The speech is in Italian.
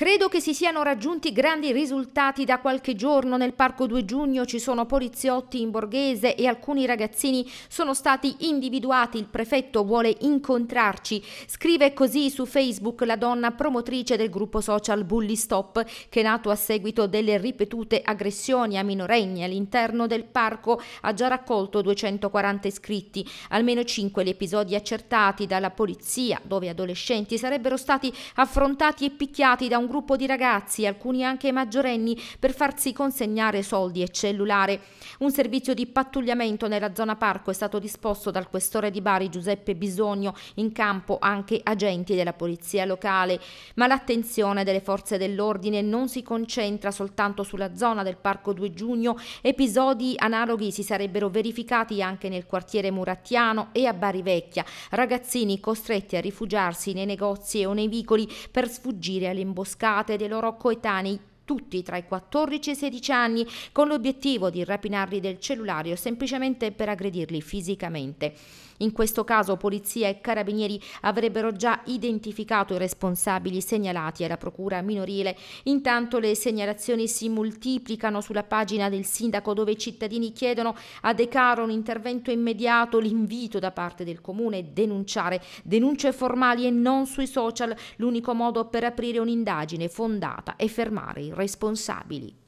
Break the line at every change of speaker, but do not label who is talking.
Credo che si siano raggiunti grandi risultati da qualche giorno. Nel Parco 2 Giugno ci sono poliziotti in borghese e alcuni ragazzini sono stati individuati. Il prefetto vuole incontrarci. Scrive così su Facebook la donna promotrice del gruppo social Bully Stop, che è nato a seguito delle ripetute aggressioni a minorenni all'interno del parco, ha già raccolto 240 iscritti. Almeno 5 gli episodi accertati dalla polizia, dove adolescenti sarebbero stati affrontati e picchiati da un gruppo di ragazzi, alcuni anche maggiorenni, per farsi consegnare soldi e cellulare. Un servizio di pattugliamento nella zona parco è stato disposto dal questore di Bari Giuseppe Bisogno, in campo anche agenti della polizia locale. Ma l'attenzione delle forze dell'ordine non si concentra soltanto sulla zona del parco 2 giugno, episodi analoghi si sarebbero verificati anche nel quartiere Murattiano e a Bari Vecchia, ragazzini costretti a rifugiarsi nei negozi o nei vicoli per sfuggire alle imboscate offuscate dei loro coetanei tutti tra i 14 e i 16 anni, con l'obiettivo di rapinarli del cellulare o semplicemente per aggredirli fisicamente. In questo caso polizia e carabinieri avrebbero già identificato i responsabili segnalati alla procura minorile. Intanto le segnalazioni si moltiplicano sulla pagina del sindaco dove i cittadini chiedono a De Caro un intervento immediato, l'invito da parte del comune denunciare, denunce formali e non sui social, l'unico modo per aprire un'indagine fondata e fermare il responsabili